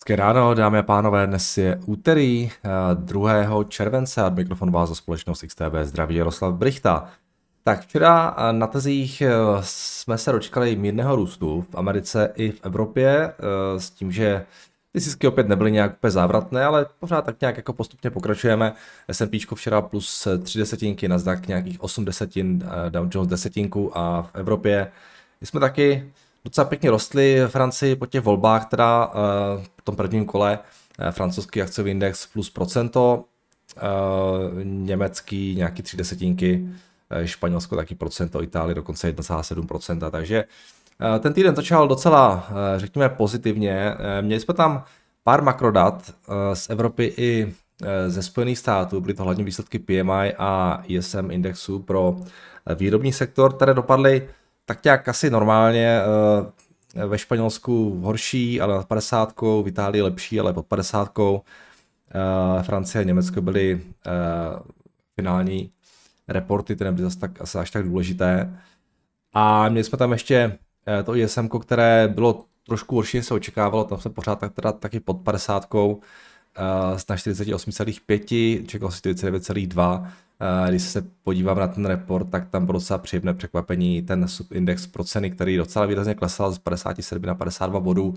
Hezké ráno, dámy a pánové, dnes je úterý 2. Eh, července a mikrofon vás za společnost XTB zdraví Jaroslav Brichta. Tak včera eh, na tezích eh, jsme se dočkali mírného růstu v Americe i v Evropě s tím, že ty zisky opět nebyly nějak úplně závratné, ale pořád tak nějak jako postupně pokračujeme. S&P včera plus 3 desetinky, Nasdaq nějakých 8 desetin, Dow Jones desetinku a v Evropě jsme taky docela pěkně rostly v Francii po těch volbách, teda eh, v tom prvním kole eh, francouzský akciový index plus procento, eh, německý nějaký tři desetinky, Španělsko taky procento, Itálie dokonce 1,7%, takže ten týden začal docela, řekněme, pozitivně. Měli jsme tam pár makrodat z Evropy i ze Spojených států, byly to hlavně výsledky PMI a ISM indexu pro výrobní sektor, které dopadly tak nějak asi normálně eh, ve Španělsku horší, ale nad 50, v Itálii lepší, ale pod 50. Eh, Francie a Německo byly eh, finální reporty, ty nebyly zase tak, asi až tak důležité. A měli jsme tam ještě to ISM, které bylo trošku horší, než se očekávalo, tam jsme pořád tak, teda taky pod 50 na 48,5, čekal si 49,2 Eh, když se podívám na ten report, tak tam bylo docela příjemné překvapení ten subindex pro ceny, který docela výrazně klesal z 57 na 52 bodů.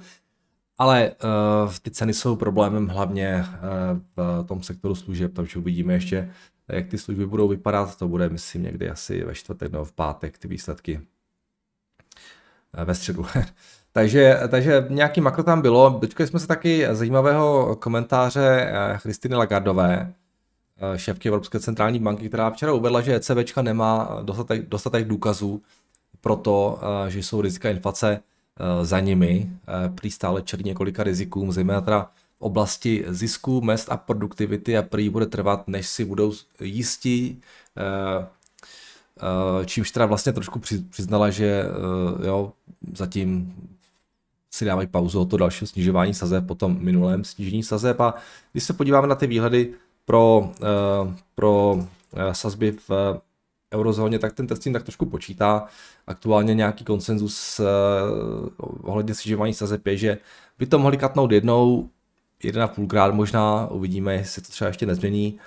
Ale uh, ty ceny jsou problémem hlavně uh, v tom sektoru služeb, takže uvidíme ještě, jak ty služby budou vypadat. To bude, myslím, někdy asi ve čtvrtek nebo v pátek ty výsledky. Uh, ve středu. takže, takže nějaký makro tam bylo. Dočkali jsme se taky zajímavého komentáře Christiny Lagardové, Eh, šéfky Evropské centrální banky, která včera uvedla, že ECB nemá dostatek, dostatek důkazů pro to, eh, že jsou rizika inflace eh, za nimi. Prý stále čelí několika rizikům, zejména teda v oblasti zisků, mest a produktivity a prý bude trvat, než si budou jistí, čímž teda vlastně trošku přiznala, že jo, zatím si dávají pauzu o to dalšího snižování sazeb po tom minulém snížení sazeb a když se podíváme na ty výhledy pro, eh, pro eh, sazby v eh, eurozóně, tak ten test jim tak trošku počítá. Aktuálně nějaký konsenzus ohledně snižování sazeb je, že by to mohli katnout jednou, jeden a půlkrát možná, uvidíme, jestli to třeba ještě nezmění.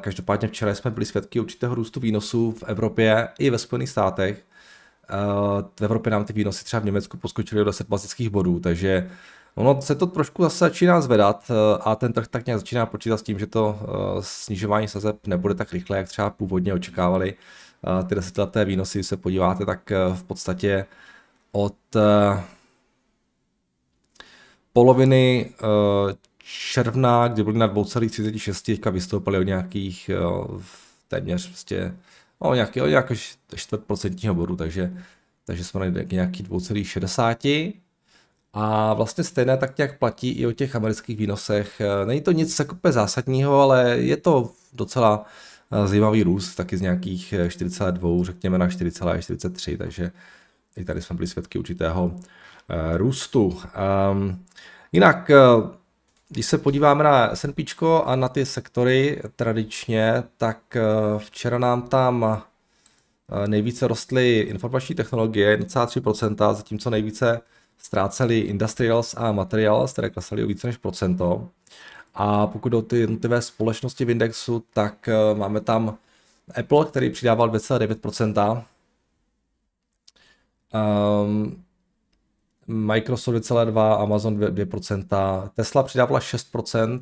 Každopádně včera jsme byli svědky určitého růstu výnosů v Evropě i ve Spojených státech. V Evropě nám ty výnosy třeba v Německu poskočily do 10 bazických bodů, takže Ono se to trošku zase začíná zvedat eh, a ten trh tak nějak začíná počítat s tím, že to eh, snižování sazeb nebude tak rychle, jak třeba původně očekávali. Eh, ty desetileté výnosy, když se podíváte, tak v podstatě od poloviny června, kdy byly na 2,36, teďka vystoupaly o nějakých téměř prostě, o no, nějaký, o nějaký čtvrtprocentního bodu, takže, takže jsme na nějakých 2,60 a vlastně stejné tak nějak platí i o těch amerických výnosech. Eh, není to nic jako zásadního, ale je to docela eh, zajímavý růst, taky z nějakých 4,2 eh, řekněme na 4,43, takže i tady jsme byli svědky určitého růstu. Ehm, jinak, když se podíváme na S&P a na ty sektory tradičně, tak včera nám tam nejvíce rostly informační technologie, 1,3%, zatímco nejvíce ztráceli industrials a materials, které klesaly o více než procento. A pokud o ty jednotlivé společnosti v indexu, tak eh, máme tam Apple, který přidával 2,9%. Um, ehm, Microsoft 2,2, Amazon 2%, Tesla přidávala 6%.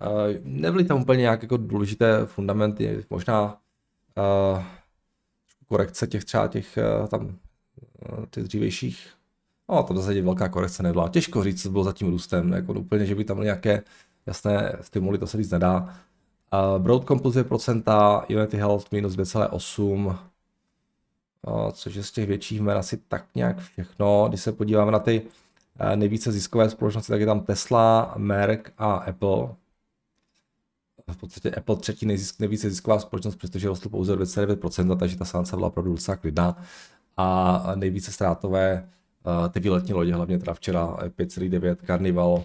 Eh, nebyly tam úplně nějak jako důležité fundamenty, možná uh, korekce těch třeba těch uh, tam uh, těch dřívejších No, to v zásadě velká korekce nebyla. Těžko říct, co bylo za tím růstem, jako úplně, že by tam byly nějaké jasné stimuly, to se říct nedá. Uh, Broadcom plus 2%, Unity Health minus 2,8, uh, což je z těch větších jmen asi tak nějak všechno. Když se podíváme na ty uh, nejvíce ziskové společnosti, tak je tam Tesla, Merck a Apple. V podstatě Apple třetí nejzisk, nejvíce zisková společnost, protože rostl pouze 2,9%, takže ta sánce byla opravdu docela klidná. A nejvíce ztrátové ty výletní lodě, hlavně teda včera 5,9 eh, Carnival,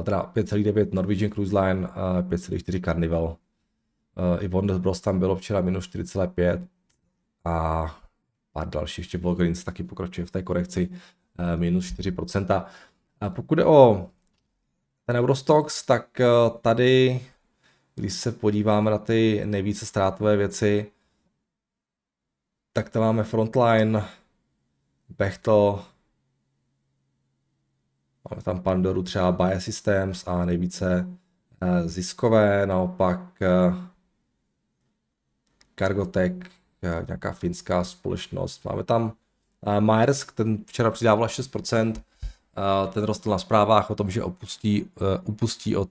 eh, teda 5,9 Norwegian Cruise Line, 5,4 Carnival. Eh, I Bros. tam bylo včera minus 4,5 a pár dalších, ještě Walgreens taky pokračuje v té korekci minus 4%. A pokud je o ten Eurostox, tak tady, když se podíváme na ty nejvíce ztrátové věci, tak tam máme Frontline, Bechtel, máme tam Pandoru třeba Bae Systems a nejvíce eh, ziskové, naopak eh, Cargotech, eh, nějaká finská společnost. Máme tam Maersk, ten včera přidával 6%, ten rostl na zprávách o tom, že opustí, upustí od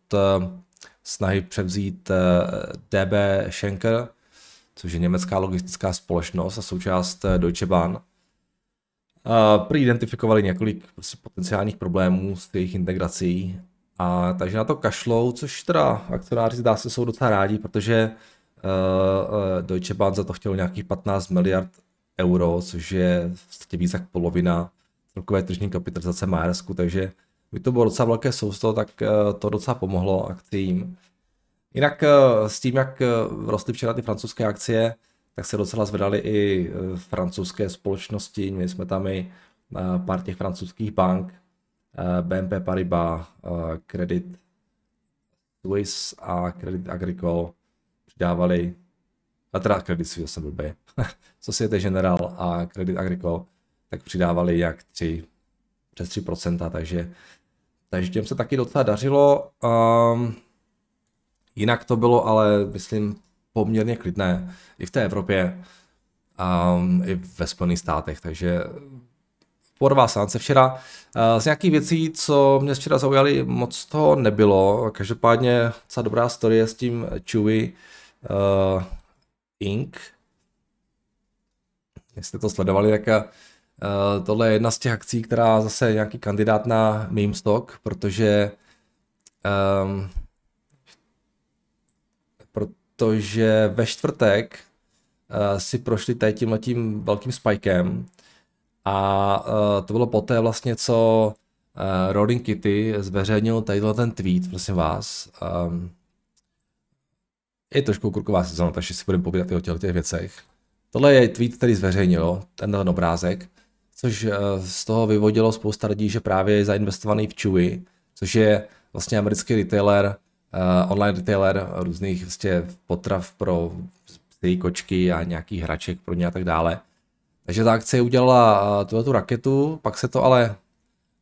snahy převzít DB Schenker, což je německá logistická společnost a součást Deutsche Bahn identifikovali několik potenciálních problémů s jejich integrací. A takže na to kašlou, což teda akcionáři zdá se jsou docela rádi, protože uh, Deutsche Bahn za to chtěl nějakých 15 miliard euro, což je vlastně víc jak polovina celkové tržní kapitalizace Maersku, takže by to bylo docela velké sousto, tak uh, to docela pomohlo akcím. Jinak uh, s tím, jak uh, rostly včera ty francouzské akcie, tak se docela zvedaly i eh, francouzské společnosti, měli jsme tam i eh, pár těch francouzských bank, eh, BNP Paribas, Credit Suisse a Credit Agricole přidávali, a teda Credit Suisse jsem blbý, Societe General a Credit Agricole, tak přidávali jak 3, přes 3%, takže, takže těm se taky docela dařilo. Um, jinak to bylo, ale myslím, poměrně klidné i v té Evropě a mm, i ve Spojených státech, takže porvá sánce včera. Eh, z nějakých věcí, co mě včera zaujaly, moc toho nebylo. Každopádně docela dobrá historie s tím Chewy uh, Inc. Jestli jste to sledovali, tak uh, tohle je jedna z těch akcí, která zase je nějaký kandidát na meme stock, protože um, protože ve čtvrtek uh, si prošli tady tím velkým spikem a uh, to bylo poté vlastně, co uh, eh, Rolling Kitty zveřejnil tadyhle ten tweet, prosím vás. Um, je trošku kurková sezóna, takže si budeme povídat i o těch věcech. Tohle je tweet, který zveřejnil, ten obrázek, což z toho vyvodilo spousta lidí, že právě je zainvestovaný v Chewy, což je vlastně americký retailer, uh, online retailer různých vlastně potrav pro psy, kočky a nějaký hraček pro ně a tak dále. Takže ta akce udělala eh, tuhle tu raketu, pak se to ale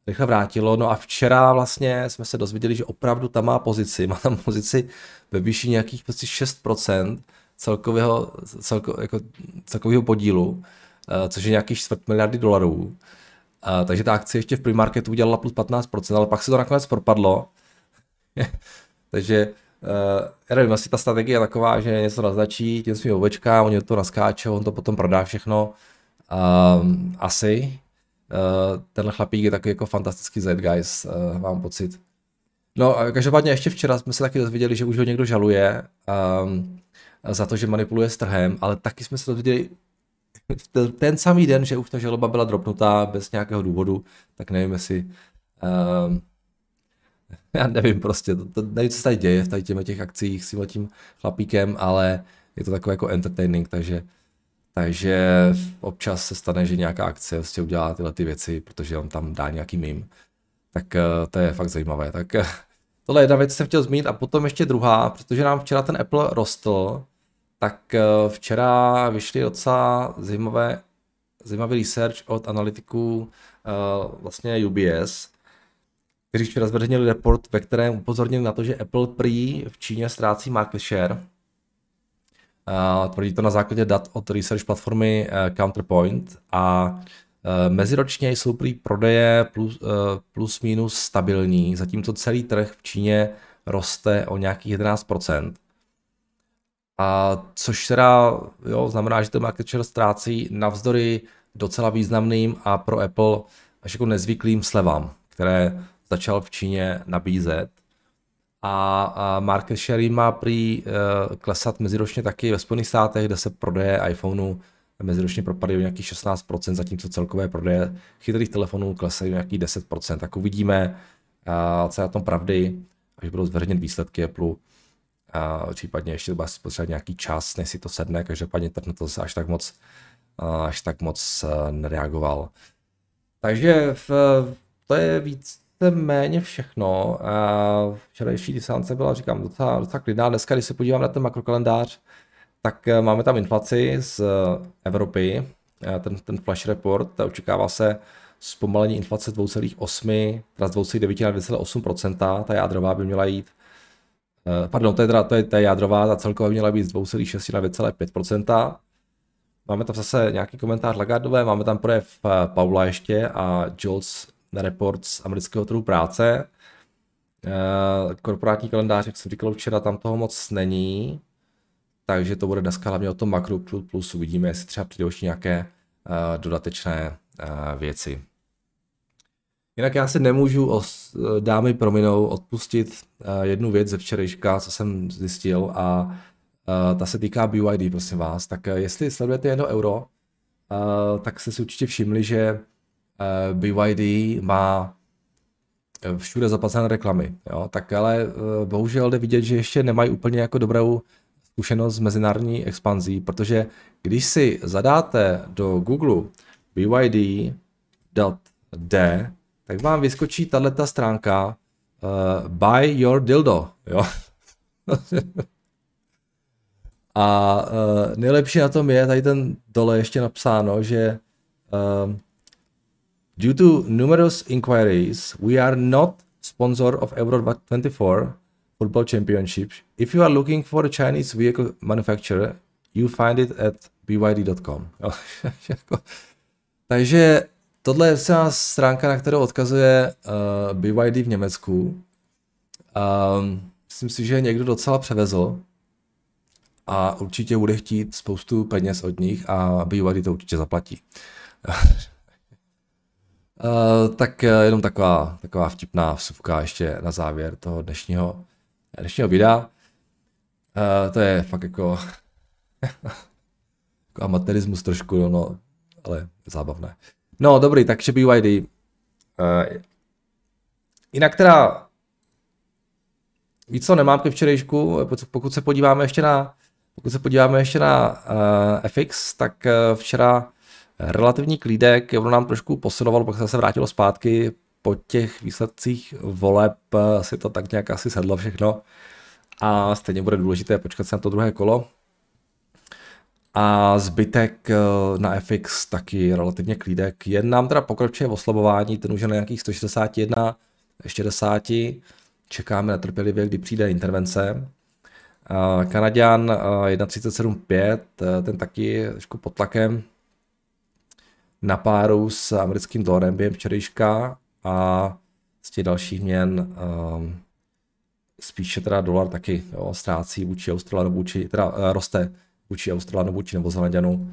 rychle vrátilo. No a včera vlastně jsme se dozvěděli, že opravdu tam má pozici, má tam pozici ve výši nějakých prostě 6% celkového, celko, jako, celkového podílu, eh, což je nějakých čtvrt miliardy dolarů. takže ta akce ještě v primarketu udělala plus 15%, ale pak se to nakonec propadlo. Takže Uh, já nevím, asi ta strategie je taková, že něco naznačí těm svým ovečkám, oni to naskáče, on to potom prodá všechno. Uh, asi. Uh, tenhle chlapík je takový jako fantastický zeitgeist, guys, uh, mám pocit. No a každopádně ještě včera jsme se taky dozvěděli, že už ho někdo žaluje um, za to, že manipuluje s trhem, ale taky jsme se dozvěděli ten, ten samý den, že už ta žaloba byla dropnutá bez nějakého důvodu, tak nevím, jestli um, já nevím prostě, to, to, nevím, co se tady děje v tady těma těch akcích s tím chlapíkem, ale je to takové jako entertaining, takže takže občas se stane, že nějaká akce vlastně udělá tyhle ty věci, protože on tam dá nějaký mim, Tak eh, to je fakt zajímavé. Tak eh, tohle je jedna věc, jsem chtěl zmínit. A potom ještě druhá, protože nám včera ten Apple rostl, tak eh, včera vyšly docela zajímavé, zajímavý research od analytiků vlastně UBS, kteří včera zveřejnili report, ve kterém upozornili na to, že Apple prý v Číně ztrácí market share. A tvrdí to na základě dat od research platformy eh, Counterpoint a eh, meziročně jsou prý prodeje plus, eh, plus minus stabilní, zatímco celý trh v Číně roste o nějakých 11%. A což teda jo, znamená, že ten market share ztrácí navzdory docela významným a pro Apple až jako nezvyklým slevám, které začal v Číně nabízet. A, market share má prý eh, klesat meziročně taky ve Spojených státech, kde se prodeje iPhoneu meziročně propadly o nějakých 16%, zatímco celkové prodeje chytrých telefonů klesají o nějakých 10%. Tak uvidíme, eh, co je na tom pravdy, až budou zveřejněny výsledky Apple. A eh, případně ještě si potřeba nějaký čas, než si to sedne, každopádně ten na to se až tak moc, až tak moc nereagoval. Takže v, to je víc, víceméně všechno. A včerejší sánce byla, říkám, docela, docela klidná. Dneska, když se podívám na ten makrokalendář, tak eh, máme tam inflaci z eh, Evropy, eh, ten, ten flash report, ta očekává se zpomalení inflace 2,8, teda z 2,9 na 2,8%, ta jádrová by měla jít, pardon, to je, teda, to je ta jádrová, ta celková by měla být z 2,6 na 2,5%. Máme tam zase nějaký komentář Lagardové, máme tam projev Paula ještě a Jules report z amerického trhu práce. Eh, korporátní kalendář, jak jsem říkal včera, tam toho moc není, takže to bude dneska hlavně o tom makro plus uvidíme, jestli třeba přijde už nějaké eh, dodatečné eh, věci. Jinak já si nemůžu, os, dámy prominou, odpustit jednu věc ze včerejška, co jsem zjistil a ta se týká BYD, prosím vás. Tak jestli sledujete jedno euro, tak jste si určitě všimli, že Eh, BYD má eh, všude zaplacené reklamy, jo? tak ale eh, bohužel jde vidět, že ještě nemají úplně jako dobrou zkušenost s mezinárodní expanzí, protože když si zadáte do Google byd.d, tak vám vyskočí tato stránka uh, Buy your dildo, jo. A uh, nejlepší na tom je tady ten dole ještě napsáno, že uh, Due to numerous inquiries, we are not sponsor of Euro 24 Football Championship. If you are looking for a Chinese vehicle manufacturer, you find it at byd.com. Takže tohle je celá stránka, na kterou odkazuje uh, eh, BYD v Německu. Um, myslím si, že někdo docela převezl a určitě bude chtít spoustu peněz od nich a BYD to určitě zaplatí. Eh, tak eh, jenom taková, taková vtipná vsuvka ještě na závěr toho dnešního, dnešního videa. Uh, to je fakt jako, jako amatérismus trošku, no, no, ale zábavné. No dobrý, takže BYD. Uh, jinak teda, víc co nemám ke včerejšku, pokud se podíváme ještě na, pokud se podíváme ještě na uh, FX, tak uh, včera Relativní klídek ono nám trošku posilovalo, pak se zase vrátilo zpátky. Po těch výsledcích voleb si to tak nějak asi sedlo všechno a stejně bude důležité počkat se na to druhé kolo. A zbytek eh, na FX taky relativně klídek. Jen nám teda pokračuje v oslabování, ten už je na nějakých 161, 60. Čekáme netrpělivě, kdy přijde intervence. Eh, Kanadian 1.37.5, eh, ten taky trošku pod tlakem na páru s americkým dolarem během včerejška a z těch dalších měn um, spíše teda dolar taky jo, ztrácí vůči Australanu, vůči, teda uh, roste vůči Australanu, vůči Novozelanděnu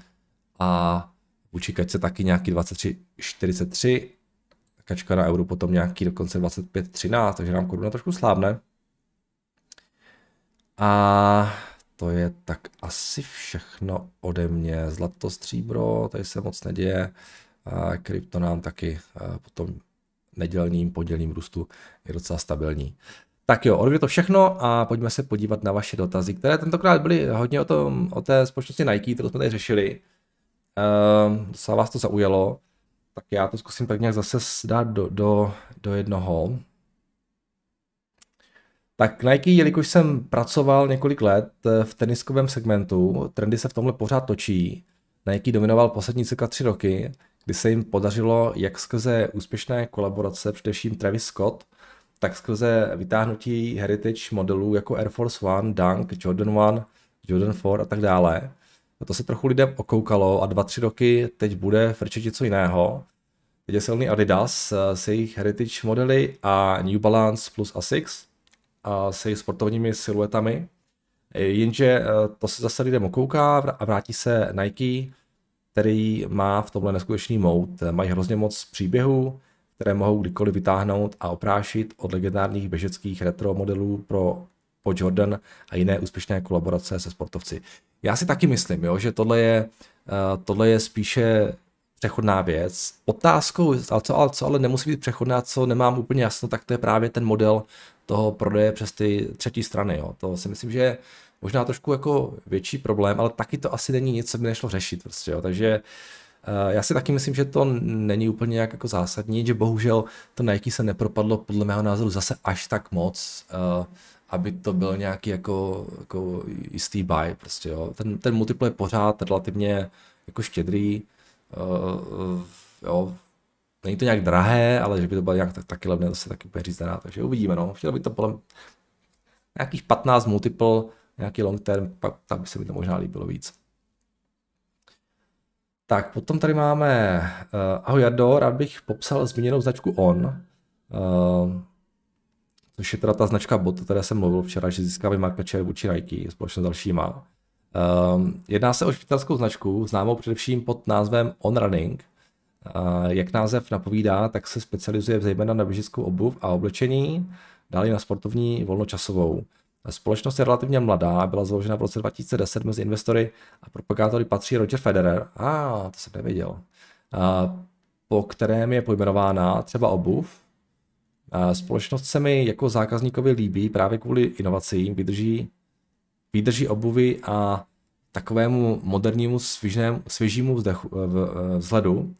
a vůči se taky nějaký 23,43, kačka na euro potom nějaký dokonce 25,13, takže nám koruna trošku slábne. A to je tak asi všechno ode mě. Zlato, stříbro, tady se moc neděje. Krypto nám taky po tom nedělním podělním růstu je docela stabilní. Tak jo, odvě to všechno a pojďme se podívat na vaše dotazy, které tentokrát byly hodně o, tom, o té společnosti Nike, kterou jsme tady řešili. Ehm, vás to zaujalo, tak já to zkusím tak nějak zase dát do, do, do jednoho. Tak Nike, jelikož jsem pracoval několik let eh, v teniskovém segmentu, trendy se v tomhle pořád točí. Nike dominoval poslední cca tři roky, kdy se jim podařilo jak skrze úspěšné kolaborace, především Travis Scott, tak skrze vytáhnutí heritage modelů jako Air Force One, Dunk, Jordan One, Jordan 4 a tak dále. A to se trochu lidem okoukalo a dva, tři roky teď bude frčet něco jiného. Teď je silný Adidas eh, s jejich heritage modely a New Balance plus Asics s jejich sportovními siluetami. E, jenže e, to se zase lidem okouká a vrátí se Nike, který má v tomhle neskutečný mout. Mají hrozně moc příběhů, které mohou kdykoliv vytáhnout a oprášit od legendárních běžeckých retro modelů pro po Jordan a jiné úspěšné kolaborace se sportovci. Já si taky myslím, jo, že tohle je, e, tohle je spíše přechodná věc. Otázkou, ale co, ale co ale nemusí být přechodná, co nemám úplně jasno, tak to je právě ten model toho prodeje přes ty třetí strany. Jo. To si myslím, že je možná trošku jako větší problém, ale taky to asi není nic, co by nešlo řešit. Prostě, jo. Takže eh, já si taky myslím, že to není úplně nějak jako zásadní, že bohužel to Nike se nepropadlo podle mého názoru zase až tak moc, eh, aby to byl nějaký jako, jako jistý buy. Prostě, jo. Ten, ten multiple je pořád relativně jako štědrý. Eh, jo, Není to nějak drahé, ale že by to bylo nějak tak, taky levné, se taky úplně říct nedá. Takže uvidíme, no. Chtěl by to podle nějakých 15 multiple, nějaký long term, pak tam by se mi to možná líbilo víc. Tak, potom tady máme, uh, ahoj Jardo, rád bych popsal zmíněnou značku ON, uh, což je teda ta značka BOT, o které jsem mluvil včera, že získávají market share vůči Nike společně s dalšíma. Um, jedná se o švýcarskou značku, známou především pod názvem On Running, jak název napovídá, tak se specializuje zejména na běžickou obuv a oblečení, dále na sportovní volnočasovou. Společnost je relativně mladá, byla založena v roce 2010 mezi investory a propagátory patří Roger Federer, a ah, to jsem nevěděl, a, po kterém je pojmenována třeba obuv. A společnost se mi jako zákazníkovi líbí právě kvůli inovacím, vydrží, vydrží obuvy a takovému modernímu svěžnému, svěžímu vzdechu, v, vzhledu.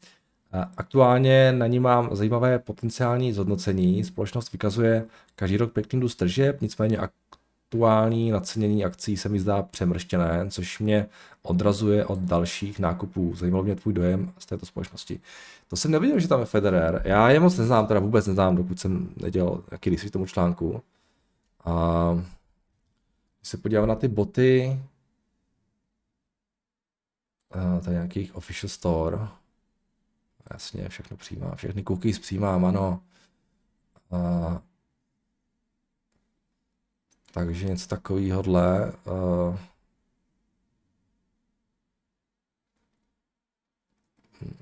Aktuálně na ní mám zajímavé potenciální zhodnocení. Společnost vykazuje každý rok pěkný růst tržeb, nicméně aktuální nacenění akcí se mi zdá přemrštěné, což mě odrazuje od dalších nákupů. Zajímalo mě tvůj dojem z této společnosti. To jsem neviděl, že tam je Federer. Já je moc neznám, teda vůbec neznám, dokud jsem nedělal jaký k tomu článku. A když se podívám na ty boty, eh, tady nějakých official store, Jasně, všechno přijímám. Všechny cookies přijímám, ano. Uh, takže něco takového dle. Uh,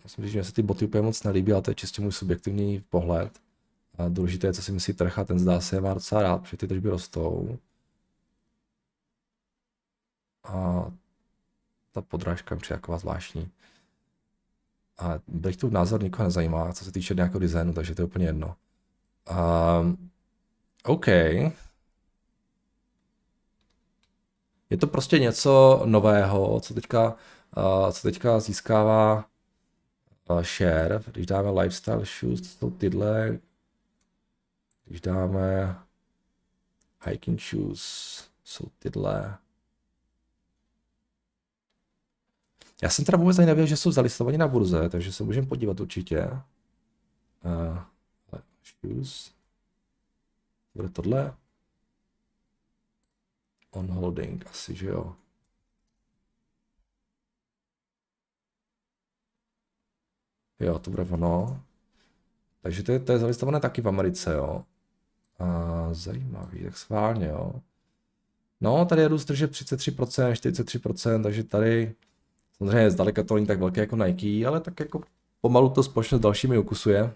myslím, že mě se ty boty úplně moc nelíbí, ale to je čistě můj subjektivní pohled. A důležité je, co si myslí trh a ten zdá se má docela rád, protože ty tržby rostou. A ta podrážka je taková zvláštní. A tu názor nikoho nezajímá, co se týče nějakého designu, takže to je úplně jedno. Um, OK. Je to prostě něco nového, co teďka, uh, co teďka získává uh, share. Když dáme lifestyle shoes, to jsou tyhle. Když dáme hiking shoes, jsou tyhle. Já jsem teda vůbec nevěděl, že jsou zalistovaní na burze, takže se můžeme podívat určitě. Uh, Bude tohle. On holding asi, že jo. Jo, to bude ono. Takže to je, to je zalistované taky v Americe, jo. A eh, zajímavý, tak schválně, jo. No, tady je růst tržeb 33%, 43%, takže tady Samozřejmě zdaleka to není tak velké jako Nike, ale tak jako pomalu to společně s dalšími ukusuje.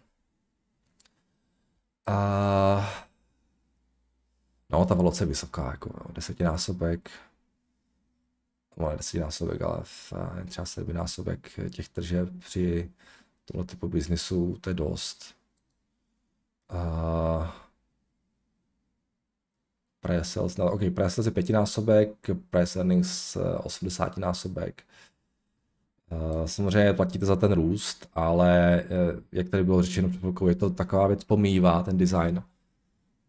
A... No, ta valoce je vysoká, jako no, desetinásobek. No, ne desetinásobek, ale v, třeba sedminásobek těch tržeb při tomto typu biznisu, to je dost. A... Price sales, no, ok, price sales je pětinásobek, price earnings 80 eh, násobek. Eh, samozřejmě platíte za ten růst, ale eh, jak tady bylo řečeno před je to taková věc pomývá ten design.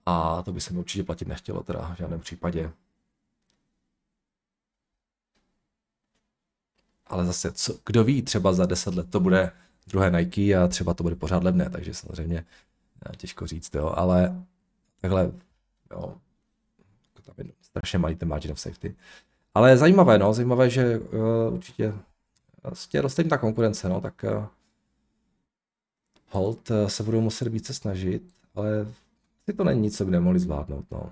A to by se mi určitě platit nechtělo teda v žádném případě. Ale zase, co, kdo ví, třeba za 10 let to bude druhé Nike a třeba to bude pořád levné, takže samozřejmě eh, těžko říct, jo, ale takhle, jo, jako tam je strašně malý ten margin of safety. Ale zajímavé, no, zajímavé, že uh, určitě Vlastně roste jim ta konkurence, no, tak eh, hold eh, se budou muset více snažit, ale si to není nic, co by nemohli zvládnout, no.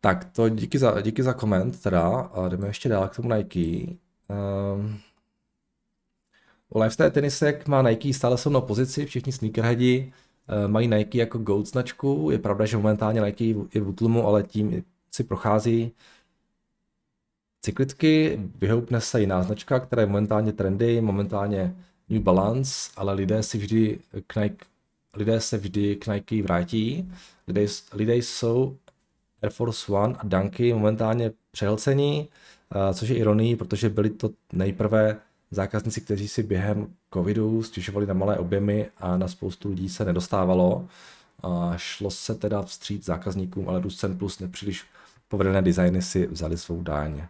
Tak, to díky za, díky za koment teda, a jdeme ještě dál k tomu Nike. Um, u Lifestyle tenisek má Nike stále silnou pozici, všichni sneakerheadi uh, mají Nike jako GOAT značku, je pravda, že momentálně Nike je v útlumu, ale tím si prochází Cyklicky vyhoupne se jiná značka, která je momentálně trendy, momentálně New Balance, ale lidé si vždy k Nike, lidé se vždy k Nike vrátí. Lidé, lidé jsou Air Force One a Dunky momentálně přehlcení, eh, což je ironie, protože byli to nejprve zákazníci, kteří si během covidu stěžovali na malé objemy a na spoustu lidí se nedostávalo. A šlo se teda vstřít zákazníkům, ale růst plus nepříliš povedené designy si vzali svou dáně.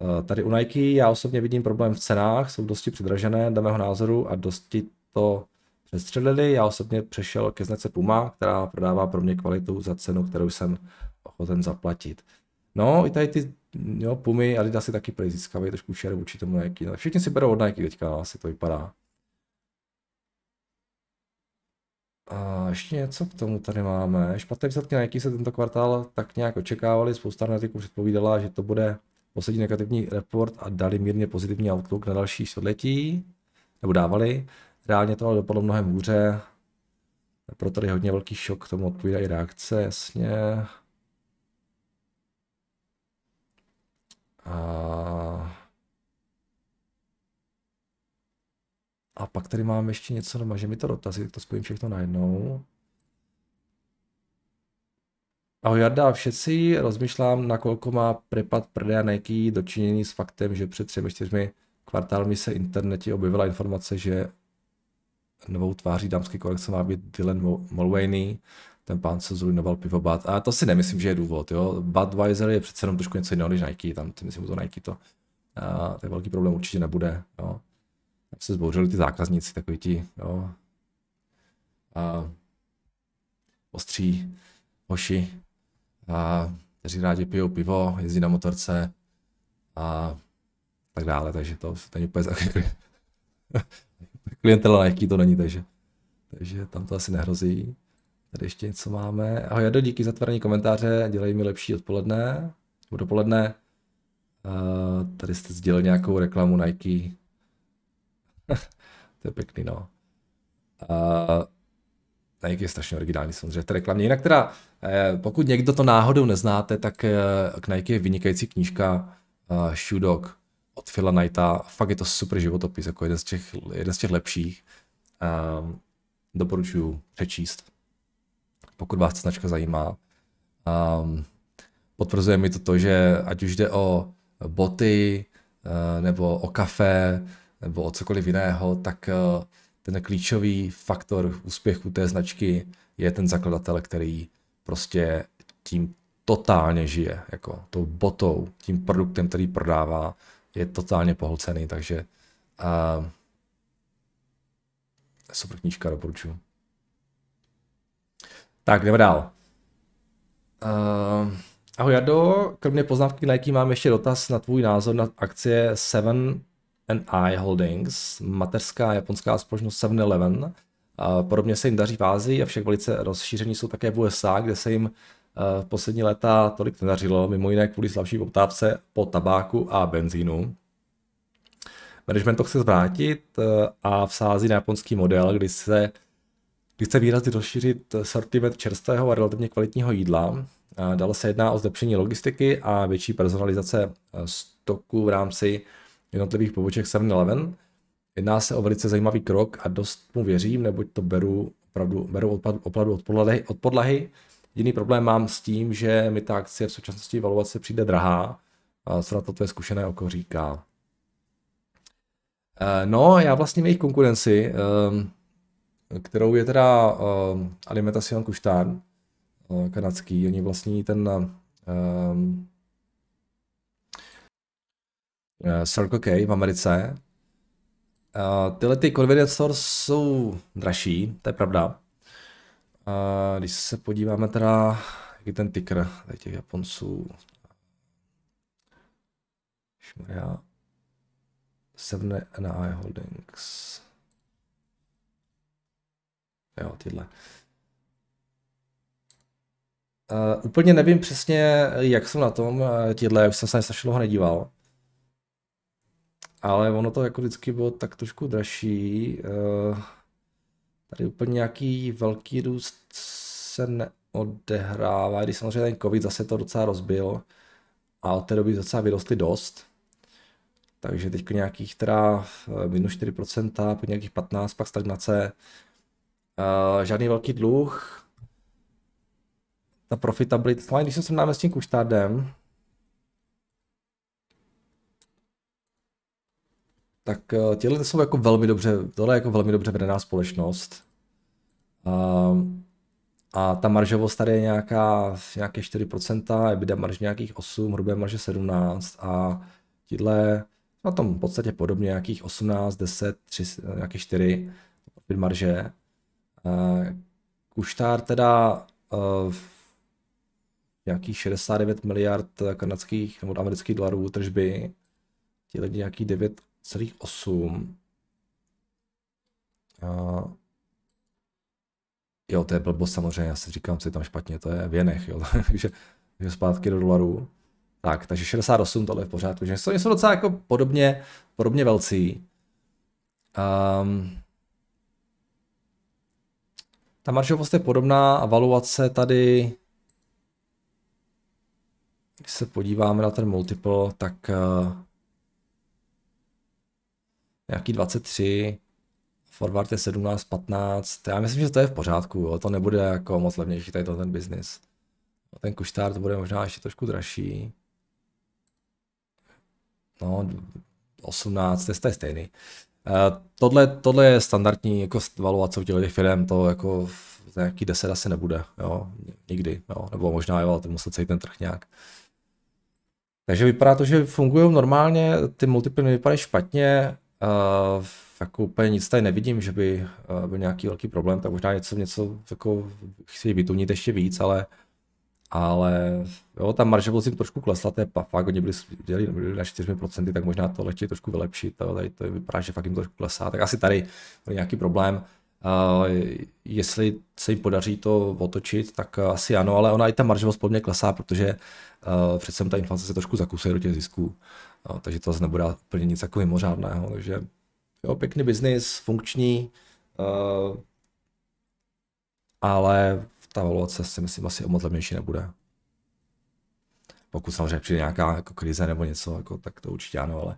Eh, tady u Nike já osobně vidím problém v cenách, jsou dosti předražené, dle mého názoru, a dosti to přestřelili. Já osobně přešel ke znece Puma, která prodává pro mě kvalitu za cenu, kterou jsem ochoten zaplatit. No, i tady ty jo, Pumy, Adidasy taky prý získávají trošku šer vůči tomu Nike. No, všichni si berou od Nike teďka, asi to vypadá. A ještě něco k tomu tady máme. Špatné výsledky Nike se tento kvartál tak nějak očekávali, Spousta analytiků předpovídala, že to bude poslední negativní report a dali mírně pozitivní outlook na další čtvrtletí, nebo dávali. Reálně to ale dopadlo mnohem hůře, proto tady hodně velký šok, k tomu odpovídá i reakce, jasně. A... A pak tady mám ještě něco doma, že mi to dotazí, tak to spojím všechno najednou. Ahoj Jarda, všetci, rozmýšlám, nakolko má prepad a Nike dočinění s faktem, že před třemi čtyřmi kvartálmi se interneti objevila informace, že novou tváří dámské kolekce má být Dylan Mulvaney, ten pán se zrujnoval bad, A to si nemyslím, že je důvod, jo. Budweiser je přece jenom trošku něco jiného než Nike, tam si myslím, to Nike to, a, to je velký problém určitě nebude, jo. Tam se zbouřili ty zákazníci, takový ti, jo. A, ostří hoši a kteří rádi pijou pivo, jezdí na motorce a tak dále, takže to není úplně klientela lehký to není, takže, takže tam to asi nehrozí. Tady ještě něco máme. Ahoj Jado, díky za tvarní komentáře, dělej mi lepší odpoledne, nebo dopoledne. Uh, tady jste sdělil nějakou reklamu Nike. to je pěkný, no. Uh, Nike je strašně originální samozřejmě v té reklamě. Jinak teda, eh, pokud někdo to náhodou neznáte, tak eh, k Nike je vynikající knížka eh, Shoe Dog od Phila Knighta. Fakt je to super životopis, jako jeden z těch, jeden z těch lepších. Ehm, Doporučuji přečíst, pokud vás značka zajímá. Ehm, potvrzuje mi to to, že ať už jde o boty, nebo o kafe, nebo o cokoliv jiného, tak ten klíčový faktor úspěchu té značky je ten zakladatel, který prostě tím totálně žije, jako tou botou, tím produktem, který prodává, je totálně pohlcený, takže uh, super knížka, doporučuji. Tak, jdeme dál. Uh, ahoj Jardo, kromě poznávky Nike mám ještě dotaz na tvůj názor na akcie Seven NI Holdings, mateřská japonská společnost 7-Eleven. Podobně se jim daří v Ázii, avšak velice rozšíření jsou také v USA, kde se jim v eh, poslední léta tolik nedařilo, mimo jiné kvůli slabší poptávce po tabáku a benzínu. Management to chce zvrátit eh, a vsází na japonský model, kdy se kdy chce výrazně rozšířit sortiment čerstvého a relativně kvalitního jídla. Dále se jedná o zlepšení logistiky a větší personalizace eh, stoku v rámci jednotlivých poboček 7-Eleven. Jedná se o velice zajímavý krok a dost mu věřím, neboť to beru opravdu beru odpad, opravdu od podlahy, od podlahy. Jediný problém mám s tím, že mi ta akcie v současnosti valuace přijde drahá, a co na to tvé zkušené oko říká. Eh, no, já vlastně jejich konkurenci, ehm, kterou je teda ehm, Alimentation Kuštán, eh, kanadský, oni vlastní ten ehm, Circle eh, K v Americe. Uh, tyhle ty convenience stores jsou dražší, to je pravda. Uh, když se podíváme teda, jak je ten ticker tady těch Japonců. Šmurja. Seven and I Holdings. Jo, tyhle. Uh, úplně nevím přesně, jak jsem na tom, uh, tyhle, už jsem se strašně dlouho nedíval ale ono to jako vždycky bylo tak trošku dražší. Eh, tady úplně nějaký velký růst se neodehrává, když samozřejmě ten covid zase to docela rozbil a od té doby docela vyrostly dost. Takže teď nějakých teda eh, minus 4%, po nějakých 15, pak stagnace. Eh, žádný velký dluh. Ta profitabilita, no když jsem se námi s tím kuštádem, Tak eh, těhle jsou jako velmi dobře, tohle je jako velmi dobře vedená společnost. A, ehm, a ta maržovost tady je nějaká, nějaké 4%, EBITDA marž nějakých 8, hrubé marže 17 a tyhle na no, tom v podstatě podobně, nějakých 18, 10, 3, nějaké 4 marže. Eh, Kuštár teda eh, v nějakých 69 miliard kanadských nebo amerických dolarů tržby, ti lidi nějakých 9 celých 8. A... Jo, to je blbost samozřejmě, já si říkám, co je tam špatně, to je v jenech, jo, takže, takže zpátky do dolarů. Tak, takže 68, tohle je v pořádku, že jsou, jsou docela jako podobně, podobně velcí. Um, ta maržovost je podobná a valuace tady, když se podíváme na ten multiple, tak uh, nějaký 23, forward je 17, 15, já myslím, že to je v pořádku, jo. to nebude jako moc levnější tady to ten biznis. No, ten kuštár to bude možná ještě trošku dražší. No, 18, to je stejný. Uh, tohle, tohle je standardní jako valuace u těch firm, to jako za nějaký 10 asi nebude, jo, nikdy, jo, nebo možná jo, ale to musel celý ten trh nějak. Takže vypadá to, že fungují normálně, ty multiply vypadají špatně, Uh, jako úplně nic tady nevidím, že by uh, byl nějaký velký problém, tak možná něco, něco jako chci vytunit ještě víc, ale ale jo, ta marže musím trošku klesla, to je fakt, oni byli, byli na 4%, tak možná to lehčí trošku vylepšit, ale tady to vypadá, že fakt jim trošku klesá, tak asi tady byl nějaký problém jestli se jim podaří to otočit, tak asi ano, ale ona i ta maržovost podle mě klesá, protože eh, přece ta inflace se trošku zakusuje do těch zisků, takže to zase nebude úplně nic jako mimořádného, takže jo, pěkný biznis, funkční, eh, ale ta valuace si myslím asi o moc levnější nebude. Pokud samozřejmě přijde nějaká jako krize nebo něco, jako, tak to určitě ano, ale,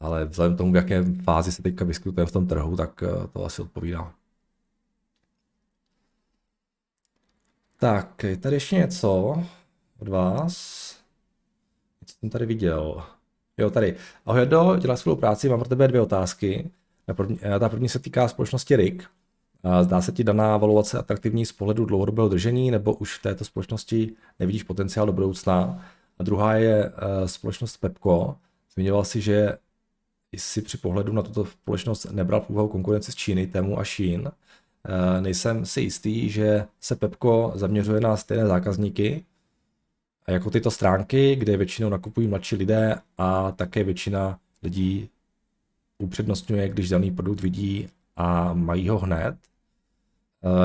ale vzhledem k tomu, v jaké fázi se teďka vyskytujeme v tom trhu, tak eh, to asi odpovídá. Tak, je tady ještě něco od vás. Co jsem tady viděl. Jo, tady. Ahoj, do dělá svou práci, mám pro tebe dvě otázky. Ta první, eh, ta první se týká společnosti RIG. Zdá se ti daná valuace atraktivní z pohledu dlouhodobého držení, nebo už v této společnosti nevidíš potenciál do budoucna? A druhá je eh, společnost Pepco. Zmiňoval si, že jsi při pohledu na tuto společnost nebral v úvahu konkurenci z Číny, Temu a Šín. Eh, nejsem si jistý, že se Pepko zaměřuje na stejné zákazníky, jako tyto stránky, kde většinou nakupují mladší lidé a také většina lidí upřednostňuje, když daný produkt vidí a mají ho hned,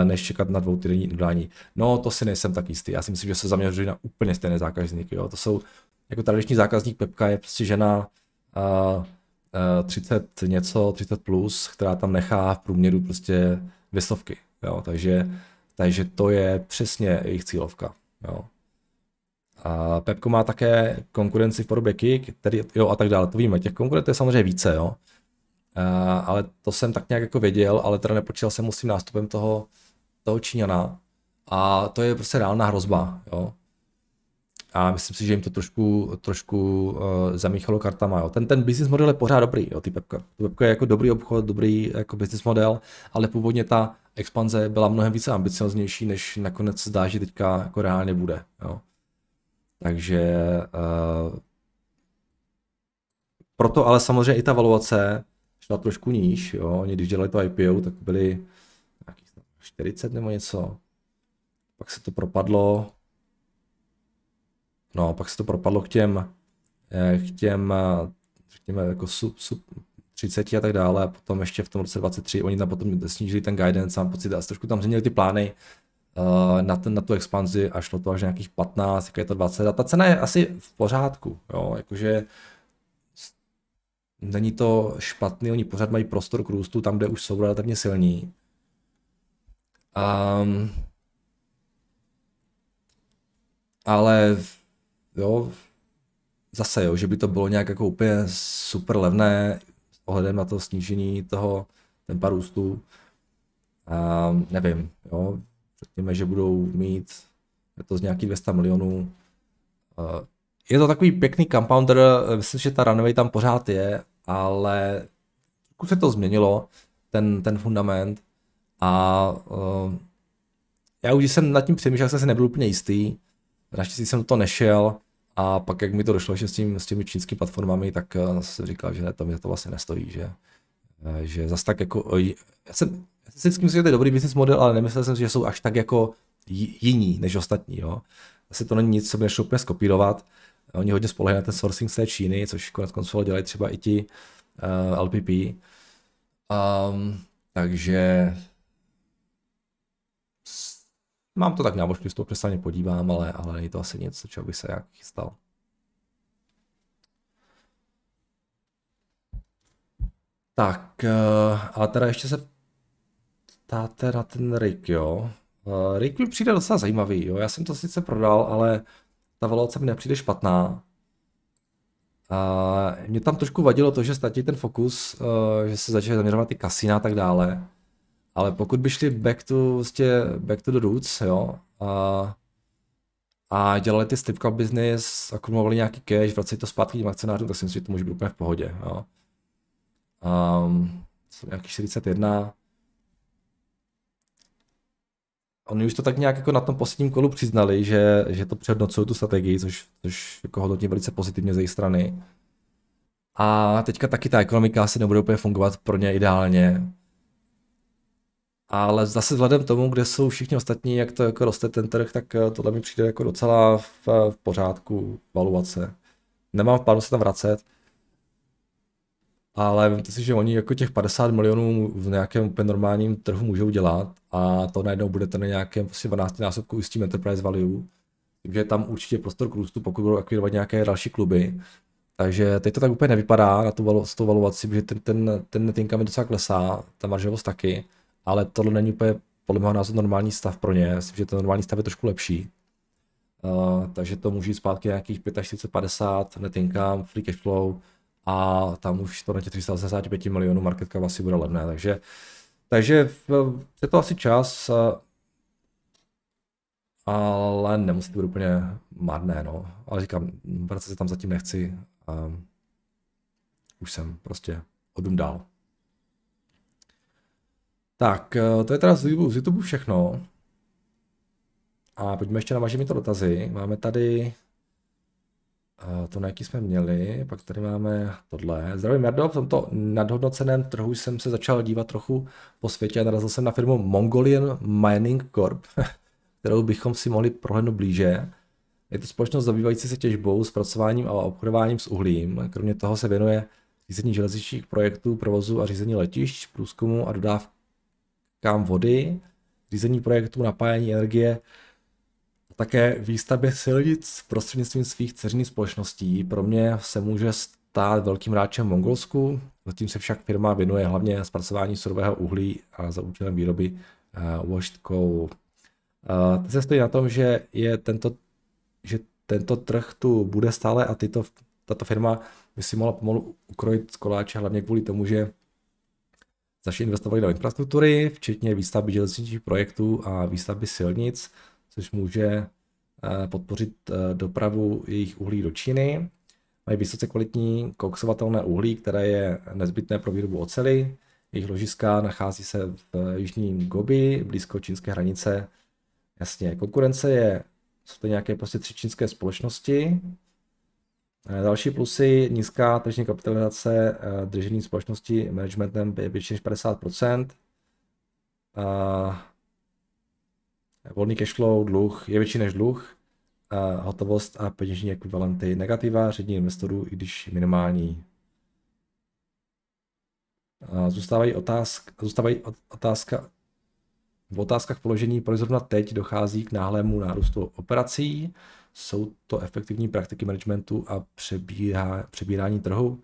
eh, než čekat na dvou týdenní dodání. No, to si nejsem tak jistý. Já si myslím, že se zaměřují na úplně stejné zákazníky. Jo. To jsou, jako tradiční zákazník Pepka je prostě žena uh, uh, 30 něco, 30 plus, která tam nechá v průměru prostě dvě stovky. Jo? Takže, mm. takže to je přesně jejich cílovka. Jo? A Pepko má také konkurenci v podobě Kik, tedy, jo, a tak dále, to víme. Těch konkurentů je samozřejmě více, jo. A, ale to jsem tak nějak jako věděl, ale teda nepočítal jsem s tím nástupem toho, toho Číňana. A to je prostě reálná hrozba, jo. A myslím si, že jim to trošku, trošku uh, zamíchalo kartama. Jo. Ten, ten business model je pořád dobrý, jo, ty Pepka. Pepka je jako dobrý obchod, dobrý jako business model, ale původně ta expanze byla mnohem více ambicioznější, než nakonec se zdá, že teďka jako reálně bude. Jo. Takže uh, proto ale samozřejmě i ta valuace šla trošku níž. Jo. Oni když dělali to IPO, tak byli 40 nebo něco. Pak se to propadlo, No, pak se to propadlo k těm, eh, k těm eh, řekněme, jako sub, sub 30 a tak dále. A potom ještě v tom roce 23 oni tam potom snížili ten guidance, mám pocit, a trošku tam změnili ty plány eh, na, ten, na tu expanzi a šlo to až nějakých 15, jako je to 20. A ta cena je asi v pořádku, jo, jakože není to špatný, oni pořád mají prostor k růstu tam, kde už jsou relativně silní. Um, ale jo, zase, jo, že by to bylo nějak jako úplně super levné s ohledem na to snížení toho tempa růstu. A nevím, jo, řekněme, že budou mít je to z nějakých 200 milionů. Je to takový pěkný compounder, myslím, že ta runway tam pořád je, ale trochu se to změnilo, ten, ten fundament. A uh, já už jsem nad tím přemýšlel, jsem si nebyl úplně jistý. Naštěstí jsem to nešel, a pak, jak mi to došlo, že s, tím, s těmi čínskými platformami, tak eh, jsem říkal, že ne, to mě to vlastně nestojí, že, eh, že zas tak jako, eh, já jsem, já jsem si myslím, že to je dobrý business model, ale nemyslel jsem si, že jsou až tak jako jiní než ostatní, jo. Asi to není nic, co by nešlo úplně skopírovat. Oni hodně spolehají na ten sourcing z té Číny, což konec konců dělají třeba i ti uh, LPP. Um, ehm, takže Mám to tak na bočku, to přesně podívám, ale, ale není to asi něco, čeho bych se jak chystal. Tak, eh, a teda ještě se ptáte na ten Rick, jo. Eh, Rick mi přijde docela zajímavý, jo. Já jsem to sice prodal, ale ta valuace mi nepřijde špatná. A mě tam trošku vadilo to, že ztratí ten fokus, eh, že se začne zaměřovat ty kasína a tak dále. Ale mhm. pokud by šli back to, vlastně, back to the roots, jo, a, a dělali ty stripka business, akumulovali nějaký cash, vraceli to zpátky těm akcionářům, tak si myslím, že to může být úplně v pohodě, jo. Um, nějaký 41. Oni už to tak nějak jako na tom posledním kolu přiznali, že, že to přednocují tu strategii, což, což jako hodnotí velice pozitivně z jejich strany. A teďka taky ta ekonomika asi nebude úplně fungovat pro ně ideálně ale zase vzhledem k tomu, kde jsou všichni ostatní, jak to jako roste ten trh, tak eh, tohle mi přijde jako docela v, eh, v pořádku valuace. Nemám v plánu se tam vracet, ale vím, si, že oni jako těch 50 milionů v nějakém úplně normálním trhu můžou dělat a to najednou budete na nějakém asi 12 násobku s tím enterprise value. Takže tam určitě prostor k růstu, pokud budou akvirovat nějaké další kluby. Takže teď to tak úplně nevypadá na tu, s tou valuací, protože ten, ten, ten net income docela klesá, ta maržovost taky ale tohle není úplně podle mého názoru normální stav pro ně. Myslím, že ten normální stav je trošku lepší. Uh, takže to může jít zpátky nějakých 45-50 net income, free cash flow a tam už to na těch 385 milionů marketka asi bude levné. Takže, takže je to asi čas, eh, ale nemusí to být úplně marné, no. Ale říkám, vracet se tam zatím nechci. Um, už jsem prostě odum dál. Tak, eh, to je teda z YouTube, z YouTube všechno. A pojďme ještě na vaše to dotazy. Máme tady eh, to, na jaký jsme měli, pak tady máme tohle. Zdravím, Jardo, v tomto nadhodnoceném trhu jsem se začal dívat trochu po světě a narazil jsem na firmu Mongolian Mining Corp, kterou bychom si mohli prohlédnout blíže. Je to společnost zabývající se těžbou, zpracováním a obchodováním s uhlím. Kromě toho se věnuje řízení železničních projektů, provozu a řízení letišť, průzkumu a dodávky kam vody, řízení projektů, napájení energie, také výstavbě silnic prostřednictvím svých ceřinných společností. Pro mě se může stát velkým hráčem v Mongolsku, zatím se však firma věnuje hlavně zpracování surového uhlí a za účelem výroby uh, Uh, se stojí na tom, že je tento, že tento trh tu bude stále a tyto, tato firma by si mohla pomalu ukrojit z koláče, hlavně kvůli tomu, že Začali investovali do infrastruktury, včetně výstavby železničních projektů a výstavby silnic, což může eh, podpořit eh, dopravu jejich uhlí do Číny. Mají vysoce kvalitní koksovatelné uhlí, které je nezbytné pro výrobu ocely. Jejich ložiska nachází se v eh, jižním Gobi, blízko čínské hranice. Jasně, konkurence je, jsou to nějaké prostě tři čínské společnosti, Eh, další plusy, nízká tržní kapitalizace eh, držení společnosti managementem je větší než 50%. Eh, volný flow, dluh je větší než dluh. Hotovost a peněžní ekvivalenty negativa řední investorů, i když minimální. Zůstávají, otázk, zůstávají otázka, v otázkách položení, proč zrovna teď dochází k náhlému nárůstu operací jsou to efektivní praktiky managementu a přebírá, přebírání trhu.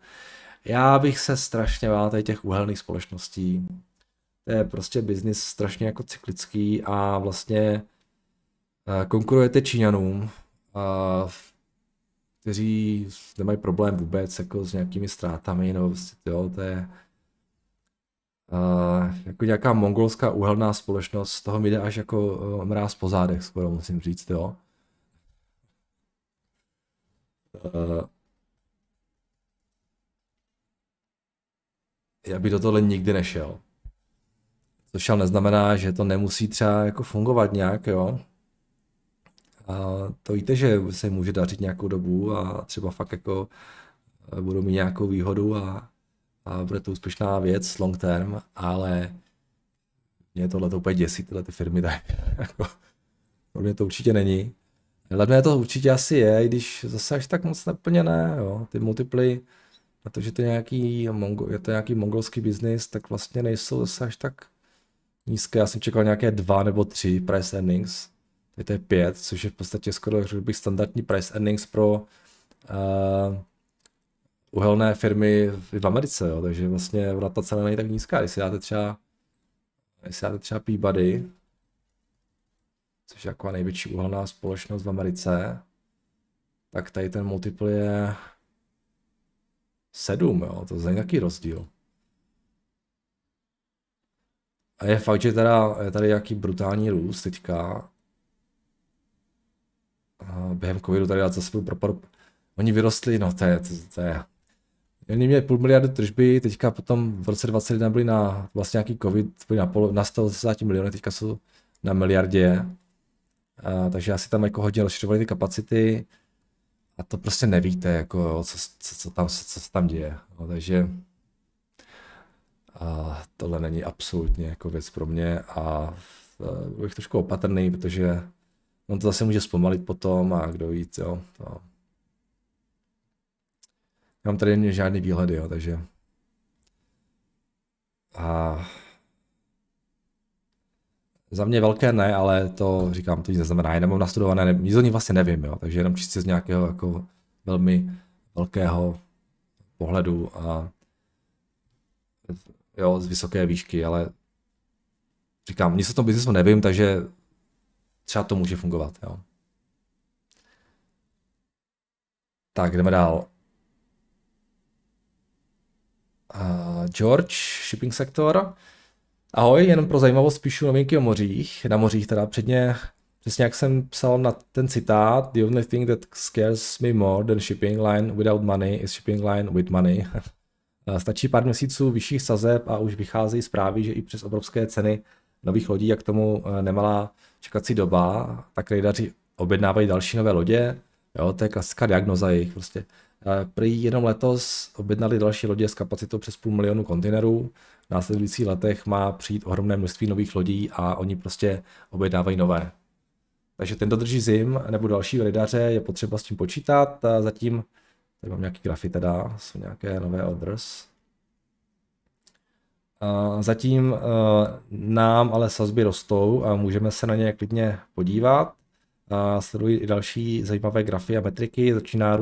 Já bych se strašně bál tady těch uhelných společností. To je prostě biznis strašně jako cyklický a vlastně eh, konkurujete Číňanům, eh, kteří nemají problém vůbec jako s nějakými ztrátami, no vlastně, jo, to je Uh, jako nějaká mongolská uhelná společnost, z toho mi jde až jako uh, mráz po zádech, skoro musím říct, jo. Eh, já bych do tohle nikdy nešel. Což ale neznamená, že to nemusí třeba jako fungovat nějak, jo. A to víte, že se může dařit nějakou dobu a třeba fakt jako eh, budou mít nějakou výhodu a, a bude to úspěšná věc long term, ale mě tohle to úplně děsí, tyhle ty firmy, tak jako, pro mě to určitě není. Levné to určitě asi je, i když zase až tak moc naplněné, jo. Ty multiply, a to je nějaký, je to nějaký mongolský biznis, tak vlastně nejsou zase až tak nízké. Já jsem čekal nějaké dva nebo tři price earnings. Teď to je pět, což je v podstatě skoro, řekl bych, standardní price earnings pro uh, uhelné firmy v Americe, jo. takže vlastně ta cena není tak nízká. Když si dáte třeba, si dáte třeba Peabody, což je jako největší uhelná společnost v Americe, tak tady ten multiple je 7, jo, to je nějaký rozdíl. A je fakt, že teda je tady nějaký brutální růst teďka. A během covidu tady zase byl propad. Oni vyrostli, no to je, to, to je. Oni měli půl miliardy tržby, teďka potom v roce 2021 byli na vlastně nějaký covid, byli na, polo, na 180 miliony, teďka jsou na miliardě. A, takže já si tam jako hodně rozšiřovali ty kapacity a to prostě nevíte, hmm. jako, co, co, co, tam, co, co tam děje. No, takže a tohle není absolutně jako věc pro mě a byl e, bych trošku opatrný, protože on to zase může zpomalit potom a kdo ví, jo. To. Nemám tady žádný výhledy, jo, takže a za mě velké ne, ale to říkám, to nic neznamená. Já nemám nastudované, ne, nic o ní vlastně nevím, jo. takže jenom čistě z nějakého jako velmi velkého pohledu a jo, z vysoké výšky, ale říkám, nic o tom biznesu nevím, takže třeba to může fungovat. Jo. Tak, jdeme dál. Uh, George, shipping sektor. Ahoj, jenom pro zajímavost píšu novinky o mořích, na mořích teda předně, přesně jak jsem psal na ten citát, the only thing that scares me more than shipping line without money is shipping line with money. Stačí pár měsíců vyšších sazeb a už vychází zprávy, že i přes obrovské ceny nových lodí, jak tomu eh, nemalá čekací doba, tak rejdaři objednávají další nové lodě. Jo, to je klasická diagnoza jejich prostě. Eh, prý jenom letos objednali další lodě s kapacitou přes půl milionu kontejnerů. V následujících letech má přijít ohromné množství nových lodí a oni prostě objednávají nové. Takže ten dodrží zim nebo další lidaře, je potřeba s tím počítat. A eh, zatím tady mám nějaký grafy teda, jsou nějaké nové orders. A eh, zatím nám ale sazby rostou a můžeme se na ně klidně podívat. sledují i další zajímavé grafy a metriky. Začíná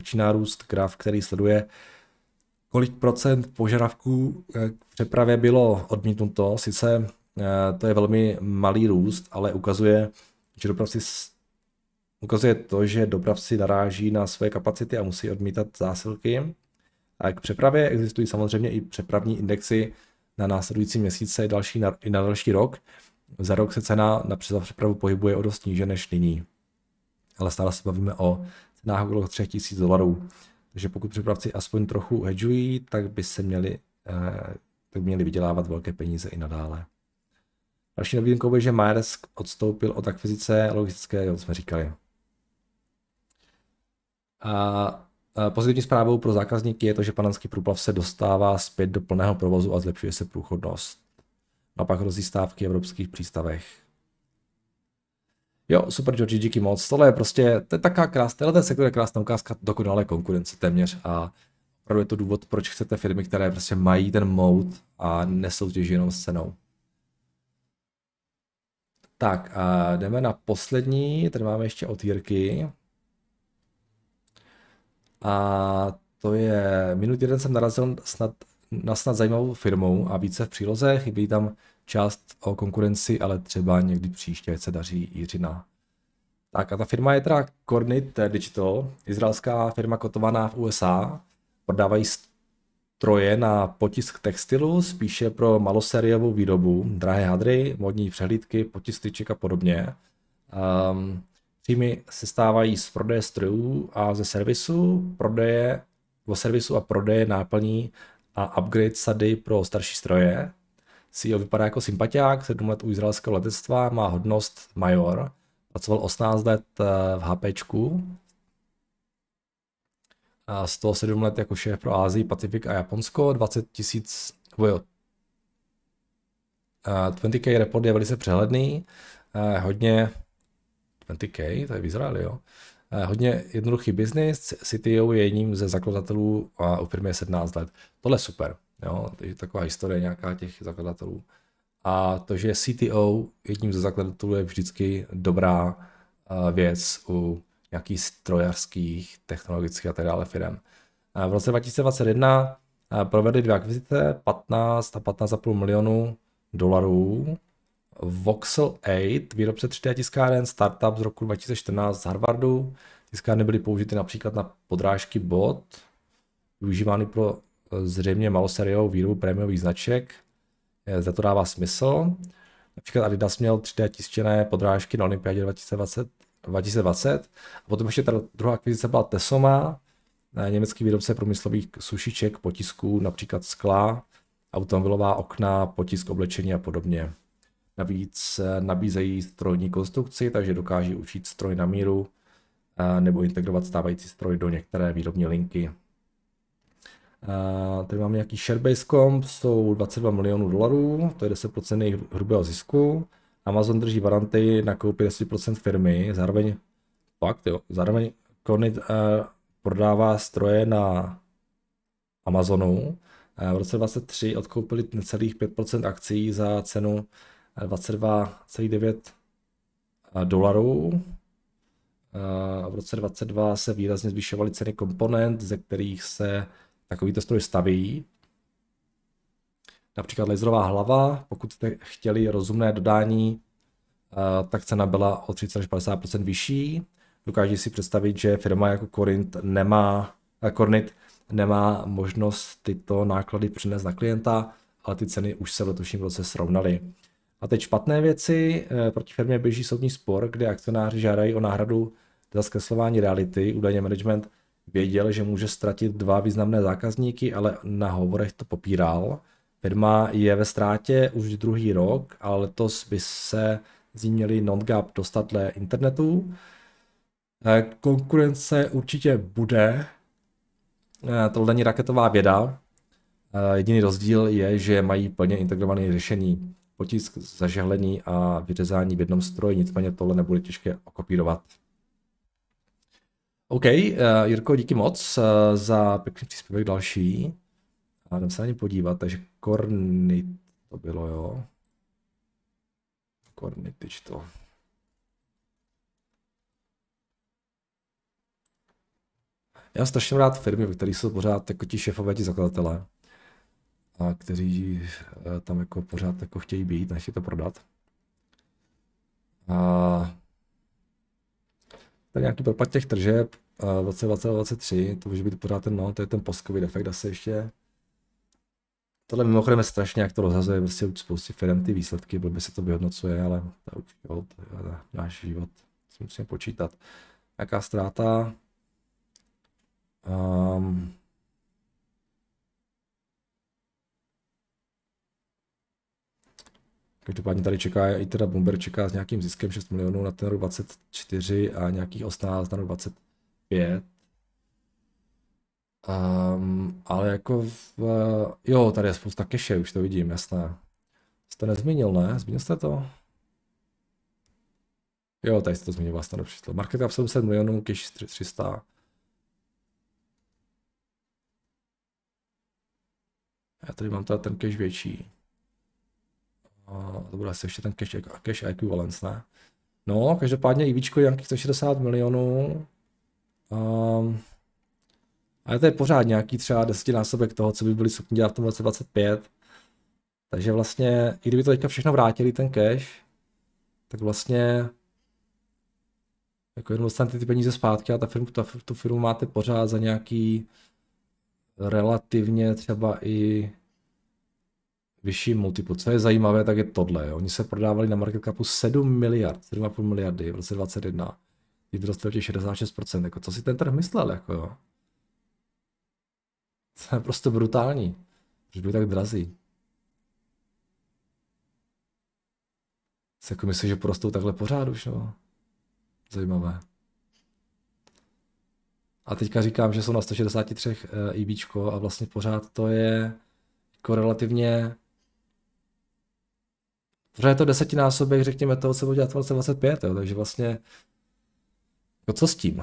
začíná růst graf, který sleduje, kolik procent požadavků k eh, přepravě bylo odmítnuto. Sice eh, to je velmi malý růst, ale ukazuje, že dopravci ukazuje to, že dopravci naráží na své kapacity a musí odmítat zásilky. A k přepravě existují samozřejmě i přepravní indexy na následující měsíce další na, i na další rok. Za rok se cena na přepravu pohybuje o dost níže než nyní. Ale stále se bavíme o cenách okolo 3000 dolarů. Takže pokud přepravci aspoň trochu hedžují, tak by se měli, eh, tak by měli vydělávat velké peníze i nadále. Další novinkou je, že Maersk odstoupil od akvizice logistické, jak jsme říkali. A eh, Pozitivní zprávou pro zákazníky je to, že panamský průplav se dostává zpět do plného provozu a zlepšuje se průchodnost. a pak hrozí stávky v evropských přístavech. Jo, super Georgi, díky moc. Tohle je prostě, to je taká krásná, tenhle ten sektor je krásná ukázka dokonalé konkurence téměř a opravdu je to důvod, proč chcete firmy, které prostě mají ten mout a nesoutěží jenom s cenou. Tak a jdeme na poslední, tady máme ještě od Jirky. A to je, minulý týden jsem narazil snad, na snad zajímavou firmou a více v příloze, chybí tam část o konkurenci, ale třeba někdy příště se daří Jiřina. Tak a ta firma je teda Cornit Digital, izraelská firma kotovaná v USA. Prodávají stroje na potisk textilu, spíše pro malosériovou výrobu, drahé hadry, modní přehlídky, potistyček a podobně. Um, příjmy se stávají z prodeje strojů a ze servisu, prodeje, o servisu a prodeje náplní a upgrade sady pro starší stroje. CEO vypadá jako sympatiák, 7 let u izraelského letectva, má hodnost major, pracoval 18 let eh, v HP, a 107 let jako šéf pro Ázii, Pacifik a Japonsko, 20 tisíc, jo, 20k eh, report je velice přehledný, eh, hodně, 20k, to je v Izraeli, jo, hodně jednoduchý biznis, CTO je jedním ze zakladatelů a u firmy je 17 let. Tohle je super. Jo, takže taková historie nějaká těch zakladatelů. A to, že CTO jedním ze zakladatelů je vždycky dobrá eh, věc u nějakých strojařských, technologických a tak dále firm. Eh, v roce 2021 eh, provedli dvě akvizice, 15 a 15,5 milionů dolarů. Voxel 8, výrobce 3D tiskáren, startup z roku 2014 z Harvardu. Tiskárny byly použity například na podrážky bot, využívány pro zřejmě malosériovou výrobu prémiových značek. Eh, za to dává smysl. Například Adidas měl 3D tištěné podrážky na Olympiádě 2020, 2020. A potom ještě ta druhá akvizice byla Tesoma, eh, německý výrobce průmyslových sušiček, potisků, například skla, automobilová okna, potisk oblečení a podobně. Navíc eh, nabízejí strojní konstrukci, takže dokáží učit stroj na míru nebo integrovat stávající stroj do některé výrobní linky tady máme nějaký Sharebase Comp, jsou 22 milionů dolarů, to je 10% jejich hrubého zisku. Amazon drží varanty na koupě 10% firmy, zároveň, fakt jo, zároveň Kornit uh, eh, prodává stroje na Amazonu. Uh, v roce 23 odkoupili necelých 5% akcí za cenu 22,9 eh, dolarů. V roce 22 se výrazně zvyšovaly ceny komponent, ze kterých se takovýto stroj staví. Například laserová hlava, pokud jste chtěli rozumné dodání, eh, tak cena byla o 30 50 vyšší. Dokáží si představit, že firma jako Corint nemá, eh, Cornit nemá možnost tyto náklady přinést na klienta, ale ty ceny už se v letošním roce srovnaly. A teď špatné věci. Eh, proti firmě běží soudní spor, kde akcionáři žádají o náhradu za zkreslování reality. Údajně management Věděl, že může ztratit dva významné zákazníky, ale na hovorech to popíral. Firma je ve ztrátě už druhý rok, ale letos by se z ní měli non-gap dostat dle internetu. Eh, konkurence určitě bude. Eh, to není raketová věda. Eh, jediný rozdíl je, že mají plně integrované řešení. Potisk, zažehlení a vyřezání v jednom stroji, nicméně tohle nebude těžké okopírovat. OK, uh, Jirko, díky moc uh, za pěkný příspěvek další. A jdem se na ně podívat, takže Kornit to bylo, jo. Kornitič to. Já mám strašně rád firmy, ve kterých jsou pořád jako ti šefové, ti zakladatelé, a kteří eh, tam jako pořád jako chtějí být, nechtějí to prodat. A tak nějaký propad těch tržeb v roce 2023, to může být pořád ten, no, to je ten poskový defekt, efekt asi ještě. Tohle mimochodem je strašně, jak to rozhazuje prostě vlastně spousty firm ty výsledky, blbě se to vyhodnocuje, ale to už jo, to je náš život, si musíme počítat. Jaká ztráta? Um, Každopádně tady čeká, i teda Bomber čeká s nějakým ziskem 6 milionů na ten rok 24 a nějakých 18 na rok 25. Um, ehm, ale jako, v, uh, jo, tady je spousta keše, už to vidím, jasné. Jste nezmínil, ne? Zmínil jste to? Jo, tady jste to zmínil, vlastně přišlo. Market cap 700 milionů, cash 300. Já tady mám teda ten cash větší. A to bude asi ještě ten cash, cash equivalence, ne? No, každopádně IVčko je nějakých 160 milionů. Um, ale to je pořád nějaký třeba desetinásobek toho, co by byli schopni dělat v tom roce 25. Takže vlastně, i kdyby to teďka všechno vrátili, ten cash, tak vlastně jako jenom dostanete ty peníze zpátky a ta firmu, ta, tu firmu máte pořád za nějaký relativně třeba i vyšší multiple. Co je zajímavé, tak je tohle. Oni se prodávali na market capu 7 miliard, 7,5 miliardy v roce 21. Když dostali 66%, jako co si ten trh myslel, jako jo. To je prostě brutální, že byli tak drazí. jako myslím, že prostou takhle pořád už, no. Zajímavé. A teďka říkám, že jsou na 163 IB eh, e a vlastně pořád to je jako relativně Protože je to desetinásobek, řekněme, toho, co budu dělat v roce 25, jo, takže vlastně, jako co s tím?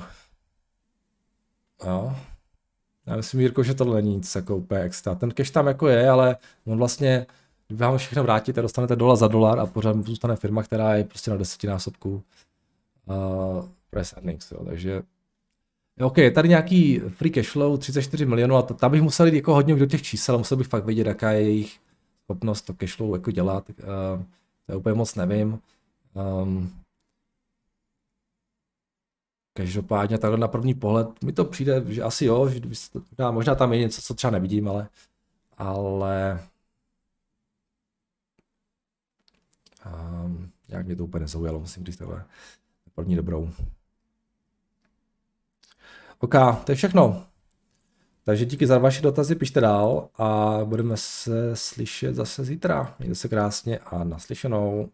Jo. No, já myslím, Jirko, že tohle není nic jako úplně extra. Ten cash tam jako je, ale on vlastně, kdyby vám všechno vrátíte, dostanete dolar za dolar a pořád zůstane firma, která je prostě na desetinásobku uh, press earnings, jo, takže OK, je tady nějaký free cash flow 34 milionů a tam bych musel jít jako hodně do těch čísel, musel bych fakt vědět, jaká je jejich schopnost to cashflow jako dělat, uh, to je úplně moc nevím. Um, každopádně takhle na první pohled mi to přijde, že asi jo, že možná, možná tam je něco, co třeba nevidím, ale, ale um, nějak mě to úplně nezaujalo, musím říct takhle první dobrou. OK, to je všechno. Takže díky za vaše dotazy, pište dál a budeme se slyšet zase zítra. Mějte se krásně a naslyšenou.